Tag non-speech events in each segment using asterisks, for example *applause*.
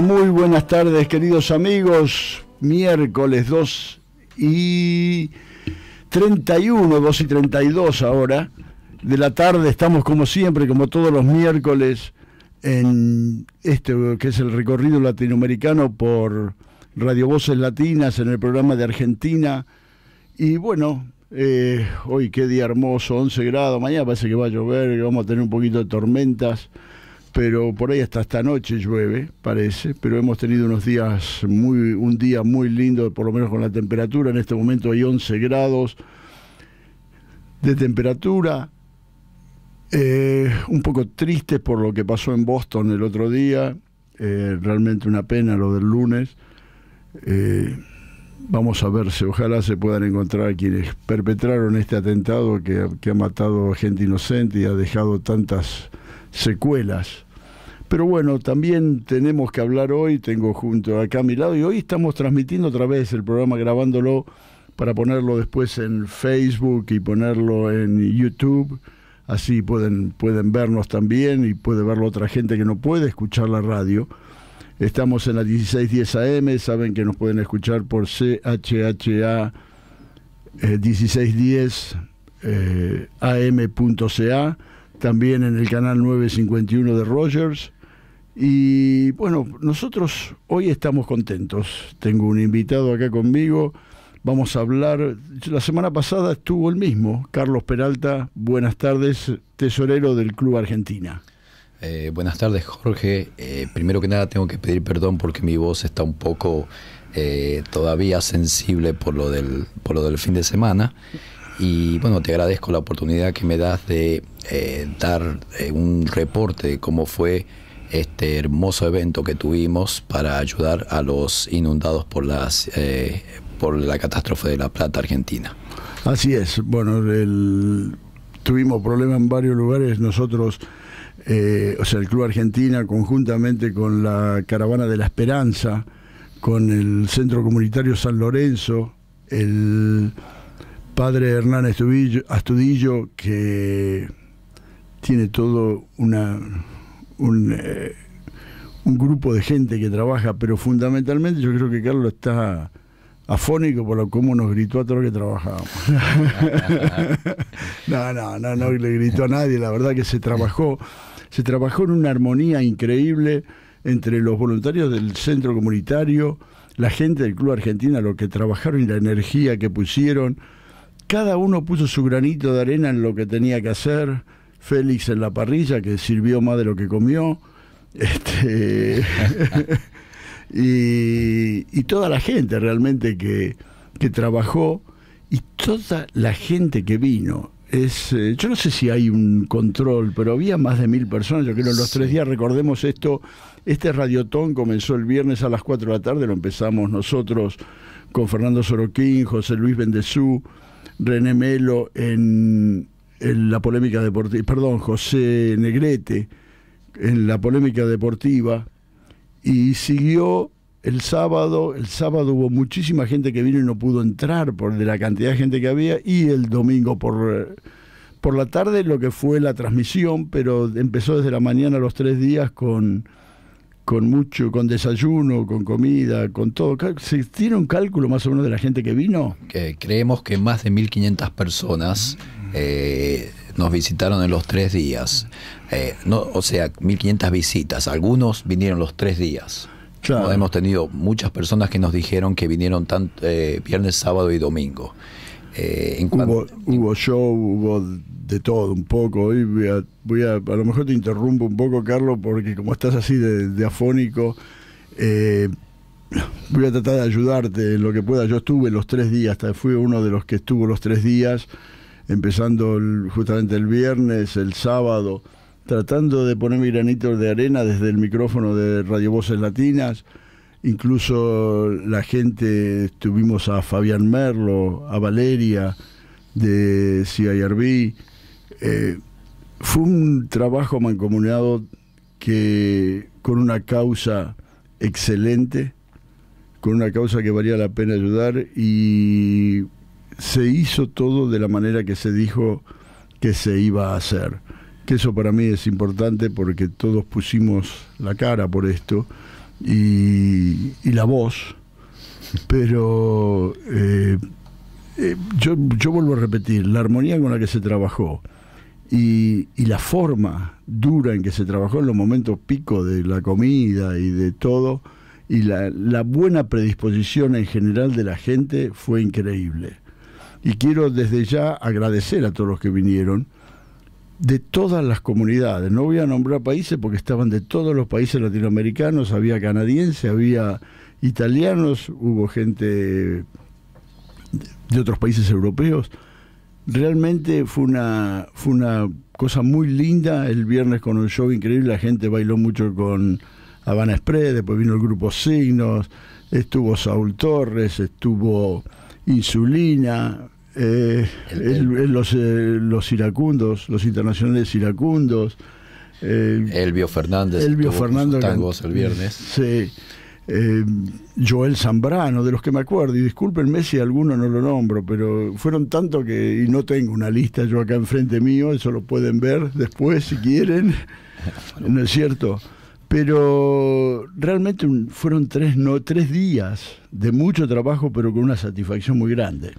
muy buenas tardes, queridos amigos. Miércoles 2 y 31, 2 y 32 ahora de la tarde. Estamos como siempre, como todos los miércoles, en este que es el recorrido latinoamericano por Radio Voces Latinas en el programa de Argentina. Y bueno, eh, hoy qué día hermoso, 11 grados. Mañana parece que va a llover, vamos a tener un poquito de tormentas pero por ahí hasta esta noche llueve, parece, pero hemos tenido unos días muy, un día muy lindo, por lo menos con la temperatura, en este momento hay 11 grados de temperatura, eh, un poco triste por lo que pasó en Boston el otro día, eh, realmente una pena lo del lunes, eh, vamos a ver si ojalá se puedan encontrar quienes perpetraron este atentado que, que ha matado gente inocente y ha dejado tantas secuelas. Pero bueno, también tenemos que hablar hoy, tengo junto acá a mi lado, y hoy estamos transmitiendo otra vez el programa, grabándolo para ponerlo después en Facebook y ponerlo en YouTube. Así pueden, pueden vernos también y puede verlo otra gente que no puede escuchar la radio. Estamos en la 1610 AM, saben que nos pueden escuchar por CHHA 1610 eh, AM.ca también en el canal 951 de Rogers. Y bueno, nosotros hoy estamos contentos. Tengo un invitado acá conmigo. Vamos a hablar. La semana pasada estuvo el mismo, Carlos Peralta. Buenas tardes, tesorero del Club Argentina. Eh, buenas tardes, Jorge. Eh, primero que nada, tengo que pedir perdón porque mi voz está un poco eh, todavía sensible por lo, del, por lo del fin de semana y bueno, te agradezco la oportunidad que me das de eh, dar eh, un reporte de cómo fue este hermoso evento que tuvimos para ayudar a los inundados por, las, eh, por la catástrofe de La Plata, Argentina. Así es, bueno, tuvimos problemas en varios lugares, nosotros... o sea, el Club Argentina, conjuntamente con la Caravana de la Esperanza, con el Centro Comunitario San Lorenzo, el padre Hernán Astudillo, que tiene todo una, eh, un, grupo de gente que trabaja, pero fundamentalmente yo creo que Carlos está afónico por lo cómo nos gritó a todos los que trabajábamos. *laughs* no, no, no, no le gritó a nadie, la verdad que se trabajó, se trabajó en una armonía increíble entre los voluntarios del centro comunitario, la gente del Club Argentina, los que trabajaron y la energía que pusieron. Cada uno puso su granito de arena en lo que tenía que hacer. Félix en la parrilla, que sirvió más de lo que comió. *laughs* Este, *laughs* y, toda la gente realmente que, que, trabajó y toda la gente que vino. Es, eh, yo no sé si hay un control, pero había más de mil personas. Yo creo en los tres días, recordemos esto, este radiotón comenzó el viernes a las 4 de la tarde, lo empezamos nosotros con Fernando Soroquín, José Luis Bendezú, René Melo en, la polémica deportiva, perdón, José Negrete en la polémica deportiva y siguió el sábado, el sábado hubo muchísima gente que vino y no pudo entrar por de la cantidad de gente que había y el domingo por por la tarde lo que fue la transmisión, pero empezó desde la mañana los tres días con con mucho, con desayuno, con comida, con todo. ¿Se tiene un cálculo más o menos de la gente que vino? creemos que más de 1.500 personas eh, nos visitaron en los tres días. Eh, no, o sea, 1.500 visitas. Algunos vinieron los tres días. hemos tenido muchas personas que nos dijeron que vinieron tanto, eh, viernes, sábado y domingo. hubo show, hubo de todo un poco. Hoy voy a, a, lo mejor te interrumpo un poco, Carlos, porque como estás así de, afónico, eh, voy a tratar de ayudarte en lo que pueda. Yo estuve los tres días, fui uno de los que estuvo los tres días, empezando justamente el viernes, el sábado, tratando de poner mi granito de arena desde el micrófono de Radio Voces Latinas. Incluso la gente, estuvimos a Fabián Merlo, a Valeria de CIRB, eh, fue un trabajo mancomunado que con una causa excelente, con una causa que valía la pena ayudar y se hizo todo de la manera que se dijo que se iba a hacer. Que eso para mí es importante porque todos pusimos la cara por esto y, la voz, pero eh, eh, yo vuelvo a repetir, la armonía con la que se trabajó, y, la forma dura en que se trabajó en los momentos pico de la comida y de todo, y la, la buena predisposición en general de la gente fue increíble. Y quiero desde ya agradecer a todos los que vinieron de todas las comunidades. No voy a nombrar países porque estaban de todos los países latinoamericanos, había canadienses, había italianos, hubo gente de otros países europeos Realmente fue una, fue una cosa muy linda el viernes con un show increíble. La gente bailó mucho con Habana Express, después vino el grupo Signos, estuvo Saúl Torres, estuvo Insulina, eh, los, eh, los iracundos, los internacionales iracundos. Eh, Elvio Fernández. Elvio Fernández. el viernes. Sí. Eh, Joel Zambrano, de los que me acuerdo, y discúlpenme si alguno no lo nombro, pero fueron tanto que, y no tengo una lista yo acá enfrente mío, eso lo pueden ver después si quieren, *laughs* ¿no es cierto? Pero realmente fueron tres, no, tres días de mucho trabajo, pero con una satisfacción muy grande.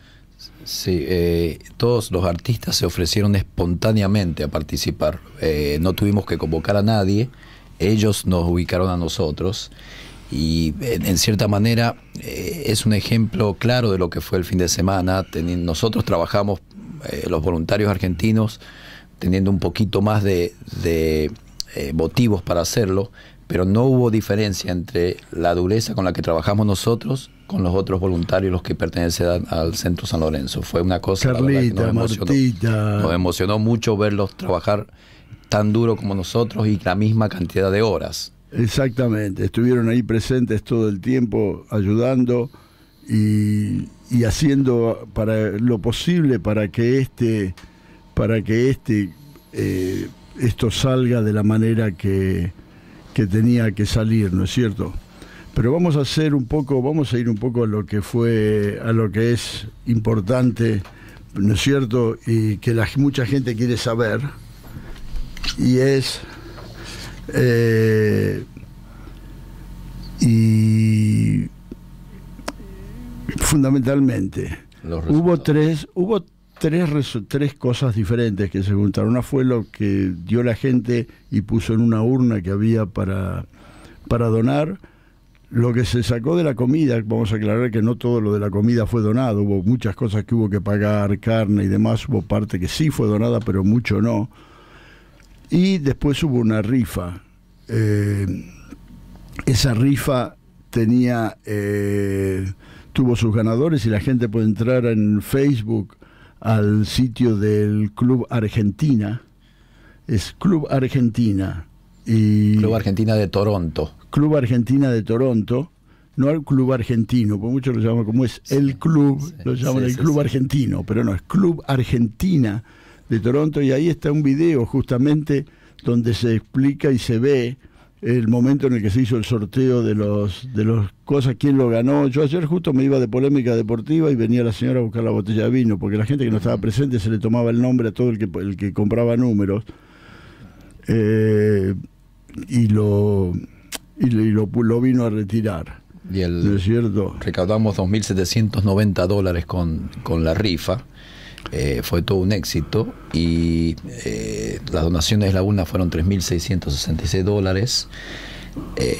Sí, eh, todos los artistas se ofrecieron espontáneamente a participar. Eh, no tuvimos que convocar a nadie, ellos nos ubicaron a nosotros y en, cierta manera eh, es un ejemplo claro de lo que fue el fin de semana. nosotros trabajamos, eh, los voluntarios argentinos, teniendo un poquito más de, eh, motivos para hacerlo, pero no hubo diferencia entre la dureza con la que trabajamos nosotros con los otros voluntarios, los que pertenecen al Centro San Lorenzo. Fue una cosa que nos emocionó mucho verlos trabajar tan duro como nosotros y la misma cantidad de horas. Exactamente, estuvieron ahí presentes todo el tiempo ayudando y, haciendo para lo posible para que este para que este eh, esto salga de la manera que, tenía que salir, ¿no es cierto? Pero vamos a hacer un poco, vamos a ir un poco a lo que fue, a lo que es importante, ¿no es cierto? Y que mucha gente quiere saber. Y es eh, y fundamentalmente hubo tres, hubo tres, tres cosas diferentes que se juntaron. Una fue lo que dio la gente y puso en una urna que había para, para donar. Lo que se sacó de la comida, vamos a aclarar que no todo lo de la comida fue donado, hubo muchas cosas que hubo que pagar, carne y demás, hubo parte que sí fue donada, pero mucho no y después hubo una rifa. Eh, esa rifa tenía, eh, tuvo sus ganadores y la gente puede entrar en Facebook al sitio del Club Argentina. Es Club Argentina. Y Club Argentina de Toronto. Club Argentina de Toronto no al club argentino, porque muchos lo llaman como es el club, lo llaman el club argentino, pero no, es Club Argentina de Toronto y ahí está un video justamente donde se explica y se ve el momento en el que se hizo el sorteo de los de los cosas, quién lo ganó. Yo ayer justo me iba de polémica deportiva y venía la señora a buscar la botella de vino, porque la gente que no estaba presente se le tomaba el nombre a todo el que, el que compraba números. Eh, y lo, vino a retirar. Y cierto? Recaudamos 2.790 dólares con, con la rifa. Eh, fue todo un éxito y eh, las donaciones de la UNA fueron 3.666 dólares. Eh,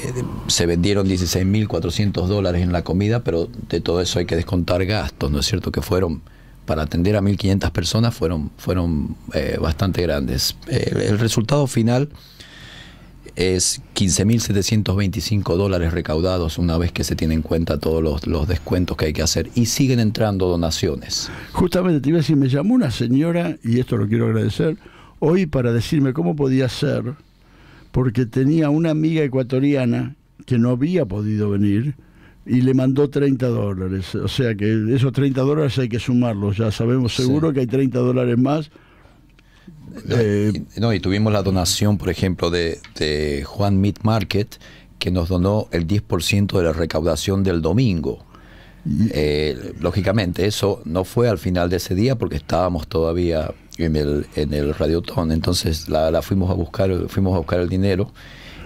se vendieron 16.400 dólares en la comida, pero de todo eso hay que descontar gastos, ¿no es cierto? Que fueron para atender a 1.500 personas, fueron, fueron bastante grandes. el resultado final es 15.725 dólares recaudados una vez que se tienen en cuenta todos los, descuentos que hay que hacer y siguen entrando donaciones. Justamente te iba a decir, me llamó una señora, y esto lo quiero agradecer, hoy para decirme cómo podía ser, porque tenía una amiga ecuatoriana que no había podido venir y le mandó 30 dólares. O sea que esos 30 dólares hay que sumarlos, ya sabemos seguro que hay 30 dólares más y, eh, eh, no, y tuvimos la donación, por ejemplo, de, Juan Meat Market, que nos donó el 10% de la recaudación del domingo. Eh, lógicamente, eso no fue al final de ese día porque estábamos todavía en el, en el radiotón. Entonces la, la fuimos a buscar, fuimos a buscar el dinero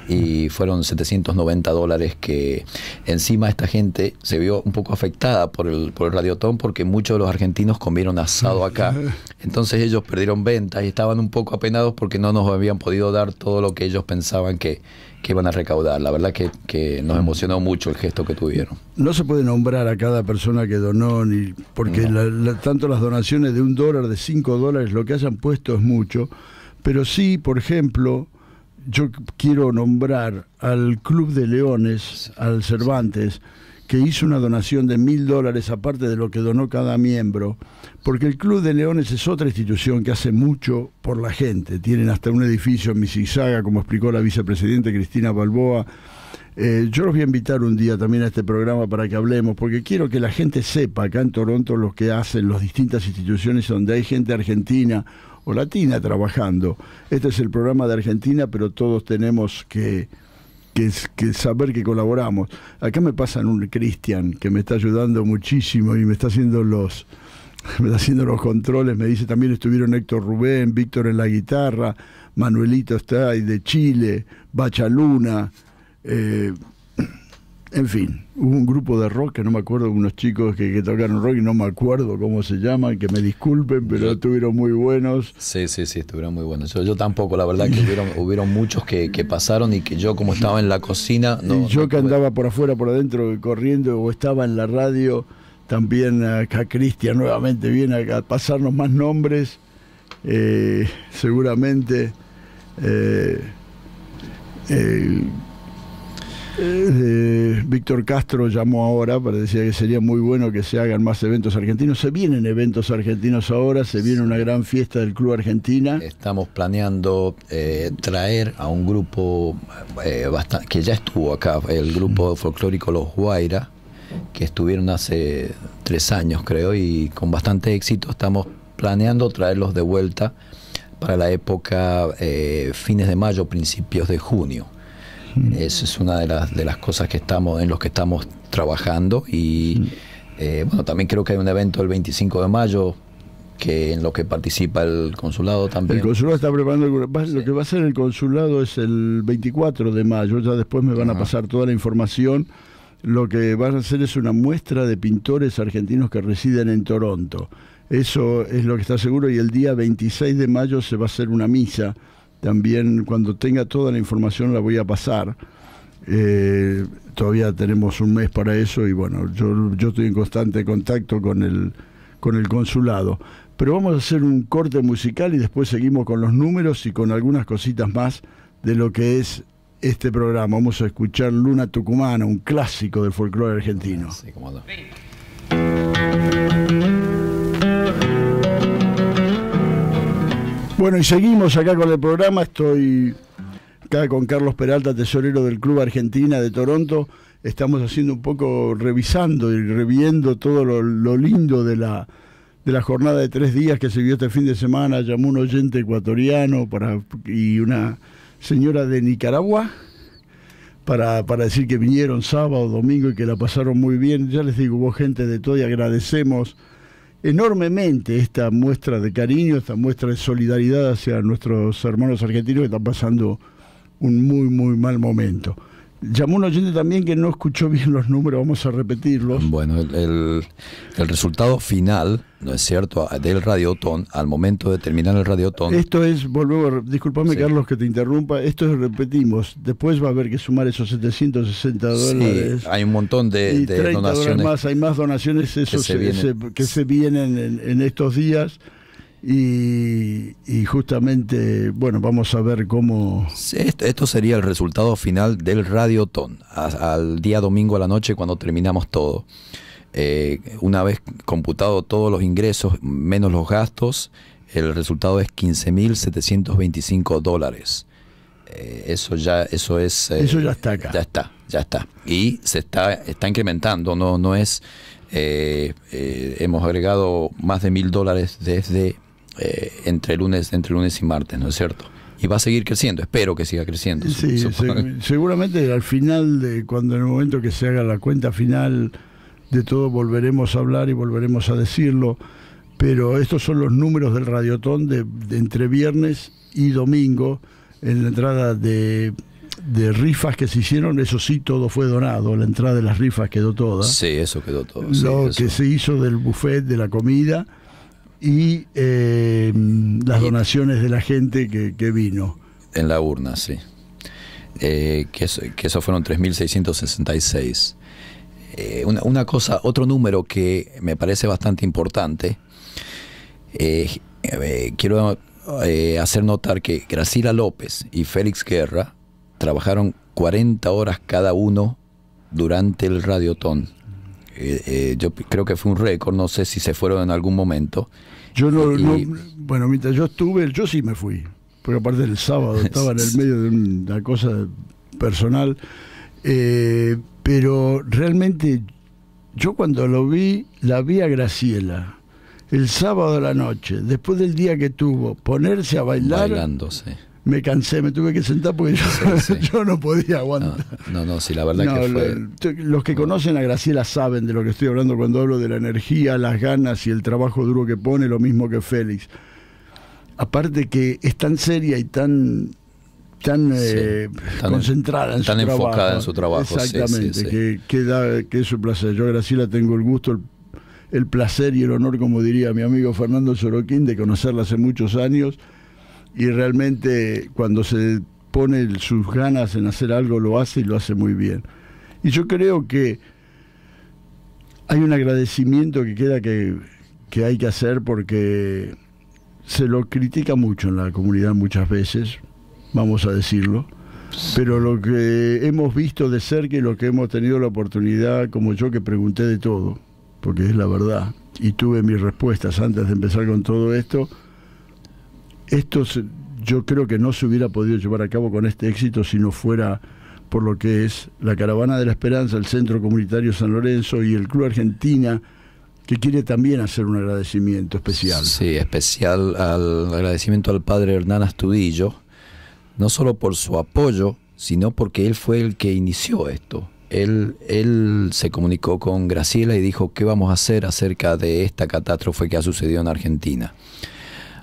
y fueron 790 dólares que encima esta gente se vio un poco afectada por el, por el radiotón porque muchos de los argentinos comieron asado acá. *laughs* Entonces ellos perdieron ventas y estaban un poco apenados porque no nos habían podido dar todo lo que ellos pensaban que, que iban a recaudar. La verdad que, nos mm. emocionó mucho el gesto que tuvieron. No se puede nombrar a cada persona que donó, ni porque tanto las donaciones de un dólar, de cinco dólares, lo que hayan puesto es mucho, pero sí, por ejemplo, yo quiero nombrar al Club de Leones, al Cervantes, que hizo una donación de mil dólares aparte de lo que donó cada miembro, porque el Club de Leones es otra institución que hace mucho por la gente. Tienen hasta un edificio en Mississauga, como explicó la vicepresidenta Cristina Balboa. Eh, yo los voy a invitar un día también a este programa para que hablemos, porque quiero que la gente sepa acá en Toronto lo que hacen las distintas instituciones donde hay gente argentina latina trabajando. Este es el programa de Argentina, pero todos tenemos que, que, saber que colaboramos. Acá me pasan un Cristian que me está ayudando muchísimo y me está haciendo los *laughs* me está haciendo los controles, me dice también estuvieron Héctor Rubén, Víctor en la guitarra, Manuelito está ahí de Chile, Bachaluna, eh, en fin, hubo un grupo de rock que no me acuerdo, unos chicos que, tocaron rock y no me acuerdo cómo se llaman, que me disculpen, pero estuvieron muy buenos. Sí, sí, sí, estuvieron muy buenos. Yo, tampoco, la verdad que hubieron, *laughs* muchos que, pasaron y que yo como estaba en la cocina... No, yo que andaba por afuera, por adentro, corriendo o estaba en la radio, también acá Cristian nuevamente viene a, pasarnos más nombres, eh, seguramente. Eh, eh, eh, Víctor Castro llamó ahora para decir que sería muy bueno que se hagan más eventos argentinos. Se vienen eventos argentinos ahora, se viene una gran fiesta del Club Argentina. Estamos planeando eh, traer a un grupo eh, que ya estuvo acá, el grupo mm. folclórico Los Guaira, que estuvieron hace tres años creo y con bastante éxito estamos planeando traerlos de vuelta para la época fines de mayo, principios de junio. Esa es una de las, de las cosas que estamos, en los que estamos trabajando. Y eh, bueno, también creo que hay un evento el 25 de mayo que en lo que participa el consulado también. El consulado está preparando lo que va a hacer el consulado es el 24 de mayo, ya después me van a pasar toda la información. Lo que van a hacer es una muestra de pintores argentinos que residen en Toronto. Eso es lo que está seguro y el día 26 de mayo se va a hacer una misa también cuando tenga toda la información la voy a pasar. Eh, todavía tenemos un mes para eso y bueno, yo, estoy en constante contacto con el, con el consulado. Pero vamos a hacer un corte musical y después seguimos con los números y con algunas cositas más de lo que es este programa. Vamos a escuchar Luna Tucumana, un clásico de folclore argentino. Bueno, y seguimos acá con el programa. Estoy acá con Carlos Peralta, tesorero del Club Argentina de Toronto. Estamos haciendo un poco revisando y reviendo todo lo, lindo de la, de la jornada de tres días que se vio este fin de semana. Llamó un oyente ecuatoriano para, y una señora de Nicaragua para, para decir que vinieron sábado, domingo y que la pasaron muy bien. Ya les digo, hubo gente de todo y agradecemos enormemente esta muestra de cariño, esta muestra de solidaridad hacia nuestros hermanos argentinos que están pasando un muy, muy mal momento. Llamó un oyente también que no escuchó bien los números, vamos a repetirlos. Bueno, el, el, resultado final, ¿no es cierto?, del radiotón, al momento de terminar el radiotón. Esto es, volvemos, disculpame Carlos que te interrumpa, esto es, repetimos, después va a haber que sumar esos 760 dólares. Sí, hay un montón de, donaciones. más, hay más donaciones que se vienen, en, en estos días. Y, justamente, bueno, vamos a ver cómo... Esto, sería el resultado final del radio ton al día domingo a la noche cuando terminamos todo. Eh, una vez computado todos los ingresos menos los gastos, el resultado es 15.725 dólares. Eh, eso ya, eso es... Eh, ya está acá. Ya está, ya está. Y se está, está incrementando, no, no es... hemos agregado más de mil dólares desde eh, entre, lunes, entre lunes y martes, ¿no es cierto? Y va a seguir creciendo, espero que siga creciendo. Sí, seguramente al final, de, cuando en el momento que se haga la cuenta final de todo, volveremos a hablar y volveremos a decirlo, pero estos son los números del radiotón de, entre viernes y domingo en la entrada de de rifas que se hicieron, eso sí, todo fue donado, la entrada de las rifas quedó toda. Sí, eso quedó todo. Lo que se hizo del buffet, de la comida, y eh, las donaciones de la gente que, vino. En la urna, sí. Eh, que, eso, fueron 3.666. Eh, una, una, cosa, otro número que me parece bastante importante, eh, quiero hacer notar que Gracila López y Félix Guerra trabajaron 40 horas cada uno durante el radiotón eh, eh, yo creo que fue un récord, no sé si se fueron en algún momento. Yo no, bueno, mientras yo estuve, yo sí me fui, porque aparte el sábado *laughs* estaba en el medio de una cosa personal, eh, pero realmente yo cuando lo vi, la vi a Graciela el sábado a la noche, después del día que tuvo, ponerse a bailar me cansé, me tuve que sentar porque yo, *laughs* no podía aguantar. No, no, sí, la verdad que fue... Los que mm. conocen a Graciela saben de lo que estoy hablando cuando hablo de la energía, las ganas y el trabajo duro que pone, lo mismo que Félix. Aparte que es tan seria y tan tan, eh, concentrada tan enfocada en su trabajo exactamente que, que, da, que es un placer yo Graciela tengo el gusto el, placer y el honor como diría mi amigo Fernando Soroquín de conocerla hace muchos años y realmente cuando se pone sus ganas en hacer algo lo hace y lo hace muy bien. Y yo creo que hay un agradecimiento que queda que, hay que hacer porque se lo critica mucho en la comunidad muchas veces, vamos a decirlo, pero lo que hemos visto de cerca y lo que hemos tenido la oportunidad, como yo que pregunté de todo, porque es la verdad, y tuve mis respuestas antes de empezar con todo esto, esto yo creo que no se hubiera podido llevar a cabo con este éxito si no fuera por lo que es la Caravana de la Esperanza, el Centro Comunitario San Lorenzo y el Club Argentina, que quiere también hacer un agradecimiento especial. Sí, especial al agradecimiento al padre Hernán Astudillo, no solo por su apoyo, sino porque él fue el que inició esto. Él, él se comunicó con Graciela y dijo, ¿qué vamos a hacer acerca de esta catástrofe que ha sucedido en Argentina?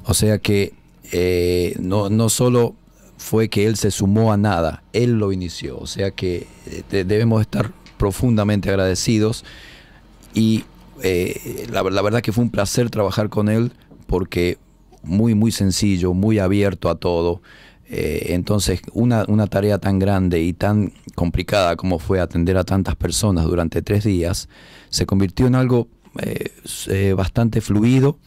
O sea que eh, no, solo fue que él se sumó a nada, él lo inició. O sea que eh, debemos estar profundamente agradecidos y eh, la, verdad que fue un placer trabajar con él porque muy, muy sencillo, muy abierto a todo. entonces, una, tarea tan grande y tan complicada como fue atender a tantas personas durante tres días, se convirtió en algo bastante fluido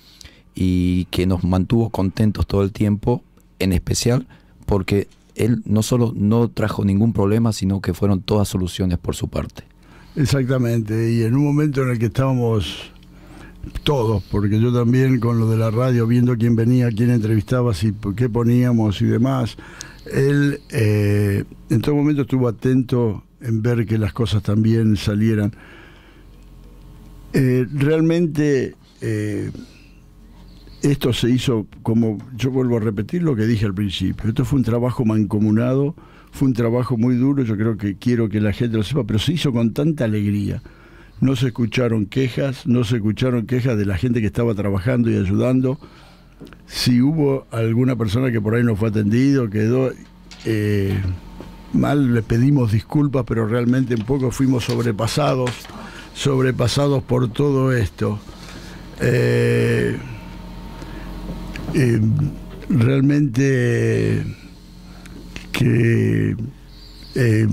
y que nos mantuvo contentos todo el tiempo, en especial porque él no solo no trajo ningún problema, sino que fueron todas soluciones por su parte. Exactamente, y en un momento en el que estábamos todos, porque yo también con lo de la radio, viendo quién venía, quién entrevistaba, si, qué poníamos y demás, él eh, en todo momento estuvo atento en ver que las cosas también salieran. Eh, realmente... Eh, esto se hizo, como yo vuelvo a repetir lo que dije al principio, esto fue un trabajo mancomunado, fue un trabajo muy duro, yo creo que quiero que la gente lo sepa, pero se hizo con tanta alegría. No se escucharon quejas, no se escucharon quejas de la gente que estaba trabajando y ayudando. Si hubo alguna persona que por ahí no fue atendido, quedó eh, mal, le pedimos disculpas, pero realmente un poco fuimos sobrepasados, sobrepasados por todo esto. Eh, eh, realmente que, eh,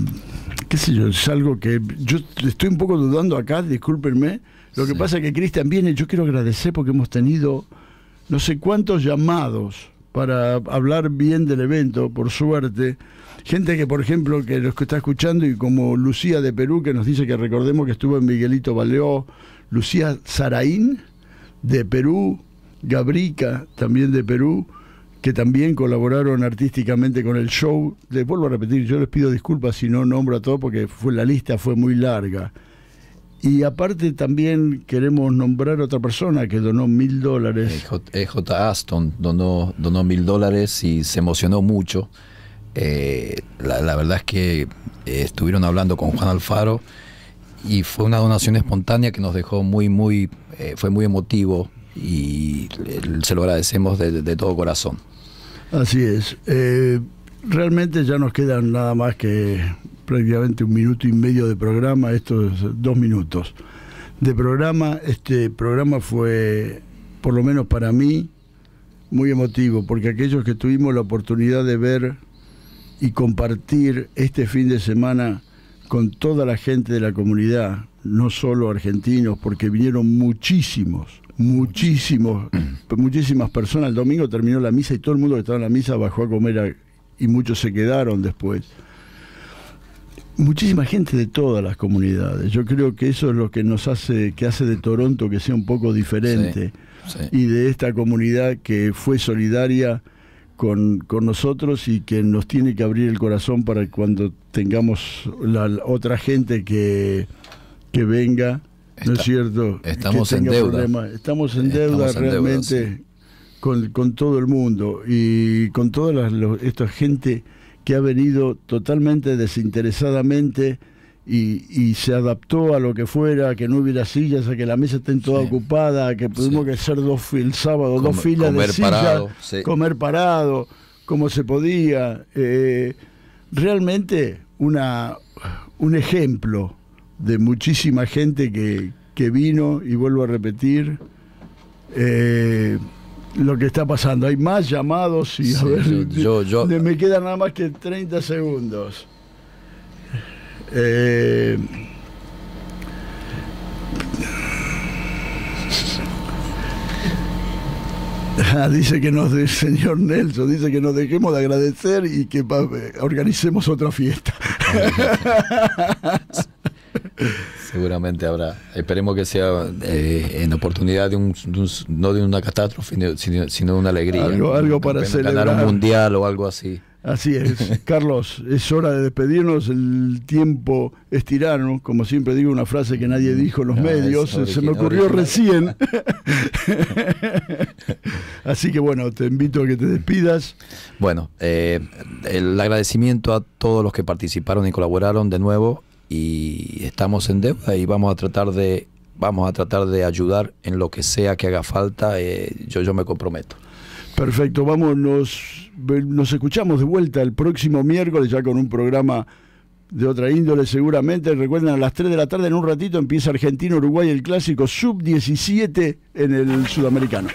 qué sé yo, es algo que yo estoy un poco dudando acá, discúlpenme. Lo que pasa es que Cristian viene, yo quiero agradecer porque hemos tenido no sé cuántos llamados para hablar bien del evento, por suerte. Gente que, por ejemplo, que los que está escuchando, y como Lucía de Perú, que nos dice que recordemos que estuvo en Miguelito Baleó, Lucía Saraín de Perú, Gabrica, también de Perú, que también colaboraron artísticamente con el show. Les vuelvo a repetir, yo les pido disculpas si no nombro a todos porque fue, la lista fue muy larga. Y aparte también queremos nombrar a otra persona que donó mil dólares. Eh, eh, J. Aston donó, donó mil dólares y se emocionó mucho. Eh, la, verdad es que estuvieron hablando con Juan Alfaro y fue una donación espontánea que nos dejó muy, muy, fue muy emotivo y se lo agradecemos de, todo corazón. Así es. Eh, realmente ya nos quedan nada más que prácticamente un minuto y medio de programa, estos dos minutos de programa. Este programa fue, por lo menos para mí, muy emotivo, porque aquellos que tuvimos la oportunidad de ver y compartir este fin de semana con toda la gente de la comunidad, no solo argentinos, porque vinieron muchísimos, muchísimos, pues, muchísimas personas. El domingo terminó la misa y todo el mundo que estaba en la misa bajó a comer y muchos se quedaron después. Muchísima gente de todas las comunidades. Yo creo que eso es lo que nos hace, que hace de Toronto que sea un poco diferente y de esta comunidad que fue solidaria con, nosotros y que nos tiene que abrir el corazón para cuando tengamos la, otra gente que, que venga no es cierto. Estamos en deuda. Estamos en deuda realmente con, todo el mundo y con toda esta gente que ha venido totalmente desinteresadamente y, y, se adaptó a lo que fuera, que no hubiera sillas, a que la mesa esté toda ocupada, que pudimos que hacer dos, el sábado dos filas de sillas, comer parado, como se podía. Eh, realmente una, un ejemplo de muchísima gente que, vino y vuelvo a repetir eh, lo que está pasando. Hay más llamados y a ver, yo, yo, me quedan nada más que 30 segundos. Eh, *laughs* dice que nos, el señor Nelson, dice que nos dejemos de agradecer y que eh, organicemos otra fiesta. *laughs* Seguramente habrá. Esperemos que sea eh, en oportunidad de un, no de una catástrofe, sino, de una alegría. Algo, algo para celebrar. un mundial o algo así. Así es. *laughs* Carlos, es hora de despedirnos. El tiempo es tirano. Como siempre digo, una frase que nadie mm. dijo en los ah, medios. Se me ocurrió recién. *laughs* *laughs* Así que bueno, te invito a que te despidas. Bueno, eh, el agradecimiento a todos los que participaron y colaboraron de nuevo y estamos en deuda y vamos a tratar de vamos a tratar de ayudar en lo que sea que haga falta eh, yo yo me comprometo perfecto nos, nos escuchamos de vuelta el próximo miércoles ya con un programa de otra índole seguramente. Recuerden, a las 3 de la tarde en un ratito empieza Argentina-Uruguay el clásico sub-17 en el sudamericano.